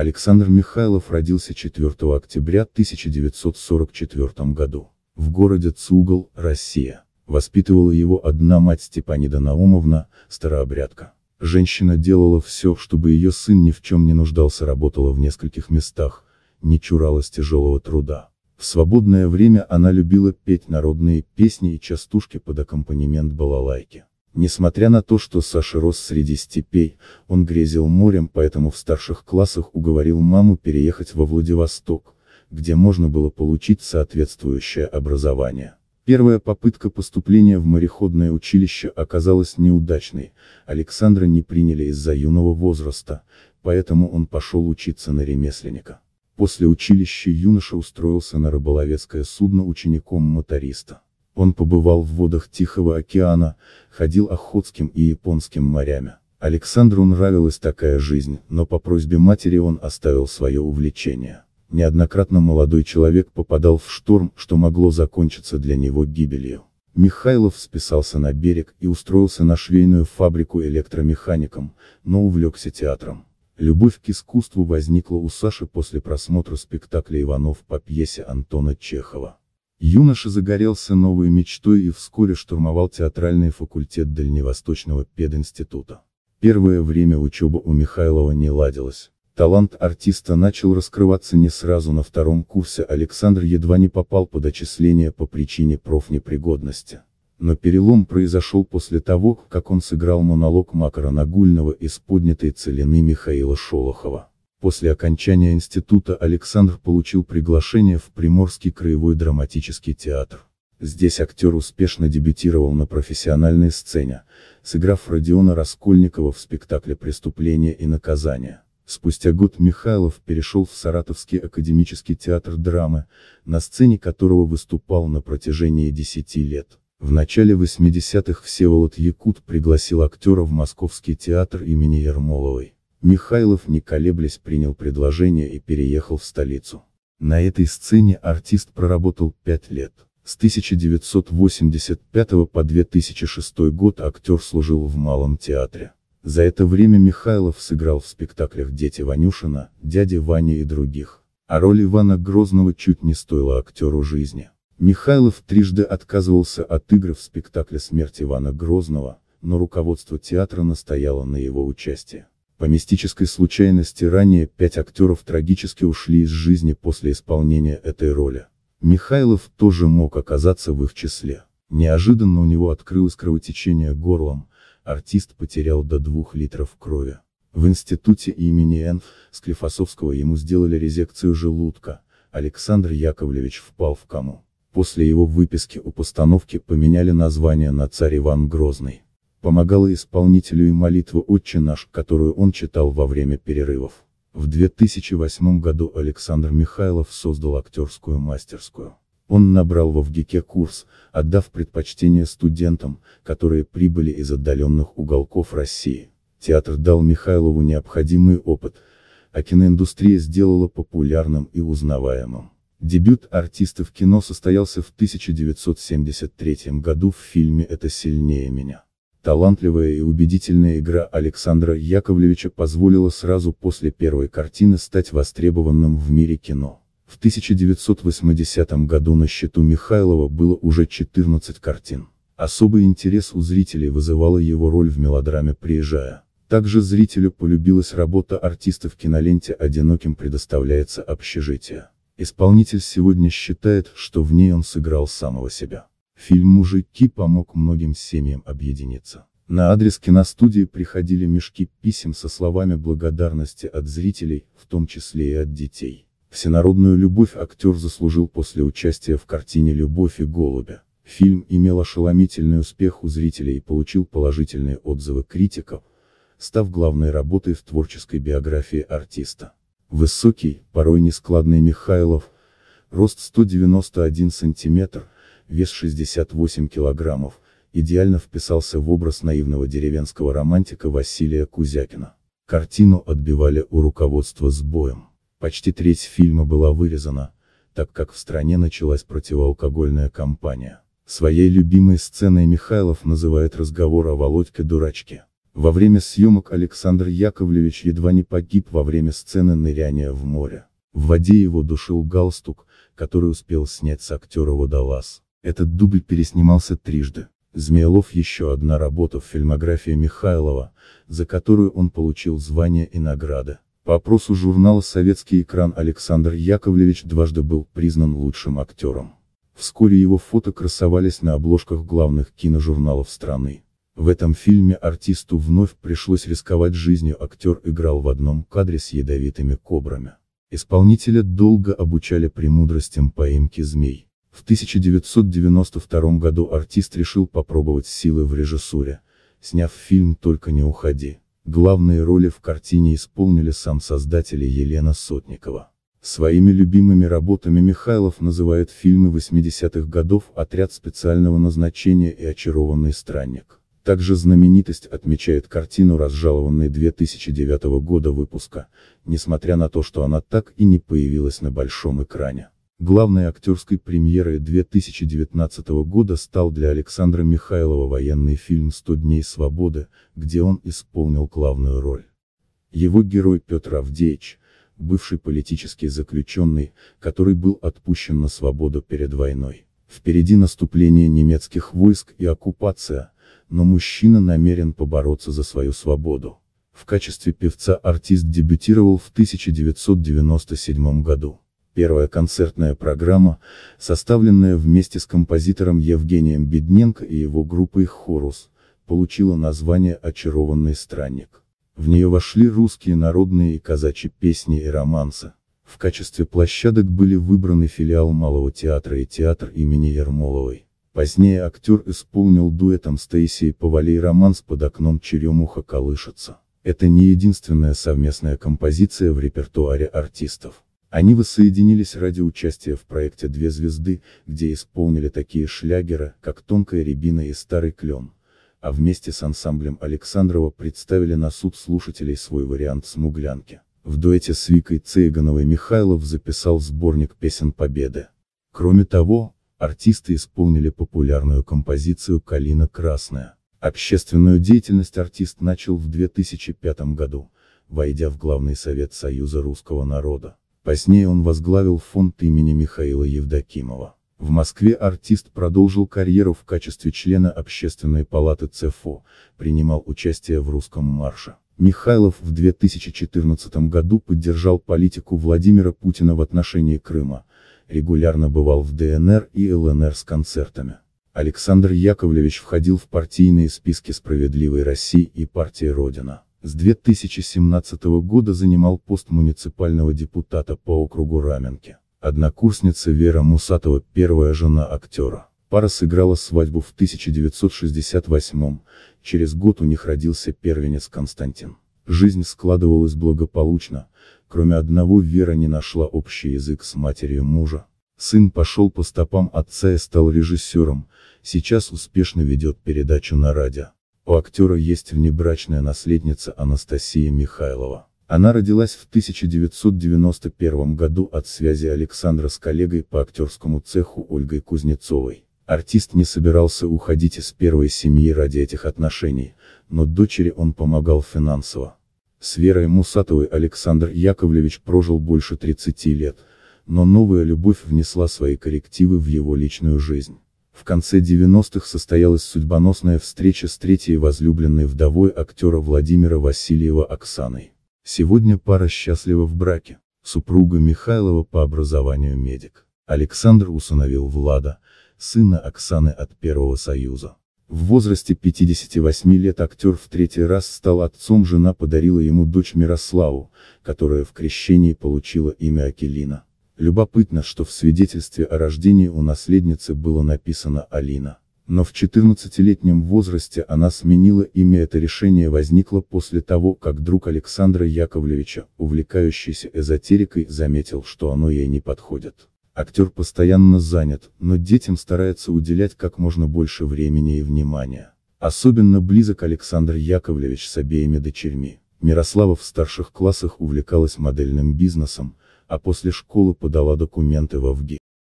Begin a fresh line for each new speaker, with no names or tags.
Александр Михайлов родился 4 октября 1944 году, в городе Цугл, Россия. Воспитывала его одна мать Степанида Наумовна, старообрядка. Женщина делала все, чтобы ее сын ни в чем не нуждался, работала в нескольких местах, не чуралась тяжелого труда. В свободное время она любила петь народные песни и частушки под аккомпанемент балалайки. Несмотря на то, что Саша рос среди степей, он грезил морем, поэтому в старших классах уговорил маму переехать во Владивосток, где можно было получить соответствующее образование. Первая попытка поступления в мореходное училище оказалась неудачной, Александра не приняли из-за юного возраста, поэтому он пошел учиться на ремесленника. После училища юноша устроился на рыболовецкое судно учеником моториста. Он побывал в водах Тихого океана, ходил Охотским и Японским морями. Александру нравилась такая жизнь, но по просьбе матери он оставил свое увлечение. Неоднократно молодой человек попадал в шторм, что могло закончиться для него гибелью. Михайлов списался на берег и устроился на швейную фабрику электромехаником, но увлекся театром. Любовь к искусству возникла у Саши после просмотра спектакля «Иванов» по пьесе Антона Чехова. Юноша загорелся новой мечтой и вскоре штурмовал театральный факультет Дальневосточного пединститута. Первое время учеба у Михайлова не ладилась. Талант артиста начал раскрываться не сразу на втором курсе Александр едва не попал под отчисление по причине профнепригодности. Но перелом произошел после того, как он сыграл монолог Макара Нагульного из поднятой целины Михаила Шолохова. После окончания института Александр получил приглашение в Приморский краевой драматический театр. Здесь актер успешно дебютировал на профессиональной сцене, сыграв Родиона Раскольникова в спектакле «Преступление и наказание». Спустя год Михайлов перешел в Саратовский академический театр драмы, на сцене которого выступал на протяжении 10 лет. В начале 80-х Всеволод Якут пригласил актера в Московский театр имени Ермоловой. Михайлов не колеблясь принял предложение и переехал в столицу. На этой сцене артист проработал 5 лет. С 1985 по 2006 год актер служил в Малом театре. За это время Михайлов сыграл в спектаклях «Дети Ванюшина», «Дядя Ваня» и других. А роль Ивана Грозного чуть не стоила актеру жизни. Михайлов трижды отказывался от игры в спектакле «Смерть Ивана Грозного», но руководство театра настояло на его участии. По мистической случайности ранее пять актеров трагически ушли из жизни после исполнения этой роли. Михайлов тоже мог оказаться в их числе. Неожиданно у него открылось кровотечение горлом, артист потерял до двух литров крови. В институте имени Н. Склифосовского ему сделали резекцию желудка, Александр Яковлевич впал в кому. После его выписки у постановки поменяли название на «Царь Иван Грозный» помогала исполнителю и молитва «Отче наш», которую он читал во время перерывов. В 2008 году Александр Михайлов создал актерскую мастерскую. Он набрал во ВГИКе курс, отдав предпочтение студентам, которые прибыли из отдаленных уголков России. Театр дал Михайлову необходимый опыт, а киноиндустрия сделала популярным и узнаваемым. Дебют артиста в кино состоялся в 1973 году в фильме «Это сильнее меня». Талантливая и убедительная игра Александра Яковлевича позволила сразу после первой картины стать востребованным в мире кино. В 1980 году на счету Михайлова было уже 14 картин. Особый интерес у зрителей вызывала его роль в мелодраме «Приезжая». Также зрителю полюбилась работа артиста в киноленте «Одиноким предоставляется общежитие». Исполнитель сегодня считает, что в ней он сыграл самого себя. Фильм «Мужики» помог многим семьям объединиться. На адрес киностудии приходили мешки писем со словами благодарности от зрителей, в том числе и от детей. Всенародную любовь актер заслужил после участия в картине «Любовь и голубя». Фильм имел ошеломительный успех у зрителей и получил положительные отзывы критиков, став главной работой в творческой биографии артиста. Высокий, порой нескладный Михайлов, рост 191 сантиметр – вес 68 килограммов, идеально вписался в образ наивного деревенского романтика Василия Кузякина. Картину отбивали у руководства с боем. Почти треть фильма была вырезана, так как в стране началась противоалкогольная кампания. Своей любимой сценой Михайлов называет разговор о Володьке-дурачке. Во время съемок Александр Яковлевич едва не погиб во время сцены ныряния в море. В воде его душил галстук, который успел снять с актера водолаз. Этот дубль переснимался трижды. «Змеелов» еще одна работа в фильмографии Михайлова, за которую он получил звание и награды. По опросу журнала «Советский экран» Александр Яковлевич дважды был признан лучшим актером. Вскоре его фото красовались на обложках главных киножурналов страны. В этом фильме артисту вновь пришлось рисковать жизнью, актер играл в одном кадре с ядовитыми кобрами. Исполнителя долго обучали премудростям поимки змей. В 1992 году артист решил попробовать силы в режиссуре, сняв фильм «Только не уходи». Главные роли в картине исполнили сам создатель Елена Сотникова. Своими любимыми работами Михайлов называет фильмы 80-х годов «Отряд специального назначения» и «Очарованный странник». Также знаменитость отмечает картину разжалованной 2009 года выпуска, несмотря на то, что она так и не появилась на большом экране. Главной актерской премьерой 2019 года стал для Александра Михайлова военный фильм «100 дней свободы», где он исполнил главную роль. Его герой Петр Авдеевич, бывший политический заключенный, который был отпущен на свободу перед войной. Впереди наступление немецких войск и оккупация, но мужчина намерен побороться за свою свободу. В качестве певца артист дебютировал в 1997 году первая концертная программа, составленная вместе с композитором Евгением Бедненко и его группой «Хорус», получила название «Очарованный странник». В нее вошли русские народные и казачьи песни и романсы. В качестве площадок были выбраны филиал Малого театра и театр имени Ермоловой. Позднее актер исполнил дуэтом Стейси и Павалей романс под окном «Черемуха колышется». Это не единственная совместная композиция в репертуаре артистов. Они воссоединились ради участия в проекте «Две звезды», где исполнили такие шлягеры, как «Тонкая рябина» и «Старый клен», а вместе с ансамблем Александрова представили на суд слушателей свой вариант «Смуглянки». В дуэте с Викой Цейгановой Михайлов записал сборник песен Победы. Кроме того, артисты исполнили популярную композицию «Калина Красная». Общественную деятельность артист начал в 2005 году, войдя в Главный Совет Союза Русского Народа. Позднее он возглавил фонд имени Михаила Евдокимова. В Москве артист продолжил карьеру в качестве члена Общественной палаты ЦФО, принимал участие в русском марше. Михайлов в 2014 году поддержал политику Владимира Путина в отношении Крыма, регулярно бывал в ДНР и ЛНР с концертами. Александр Яковлевич входил в партийные списки «Справедливой России» и партии «Родина». С 2017 года занимал пост муниципального депутата по округу Раменки. Однокурсница Вера Мусатова, первая жена актера. Пара сыграла свадьбу в 1968 через год у них родился первенец Константин. Жизнь складывалась благополучно, кроме одного Вера не нашла общий язык с матерью мужа. Сын пошел по стопам отца и стал режиссером, сейчас успешно ведет передачу на радио. У актера есть внебрачная наследница Анастасия Михайлова. Она родилась в 1991 году от связи Александра с коллегой по актерскому цеху Ольгой Кузнецовой. Артист не собирался уходить из первой семьи ради этих отношений, но дочери он помогал финансово. С Верой Мусатовой Александр Яковлевич прожил больше 30 лет, но новая любовь внесла свои коррективы в его личную жизнь. В конце 90-х состоялась судьбоносная встреча с третьей возлюбленной вдовой актера Владимира Васильева Оксаной. Сегодня пара счастлива в браке. Супруга Михайлова по образованию медик. Александр усыновил Влада, сына Оксаны от Первого Союза. В возрасте 58 лет актер в третий раз стал отцом, жена подарила ему дочь Мирославу, которая в крещении получила имя Акелина. Любопытно, что в свидетельстве о рождении у наследницы было написано Алина. Но в 14-летнем возрасте она сменила имя это решение возникло после того, как друг Александра Яковлевича, увлекающийся эзотерикой, заметил, что оно ей не подходит. Актер постоянно занят, но детям старается уделять как можно больше времени и внимания. Особенно близок Александр Яковлевич с обеими дочерьми. Мирослава в старших классах увлекалась модельным бизнесом, а после школы подала документы в ВГИ.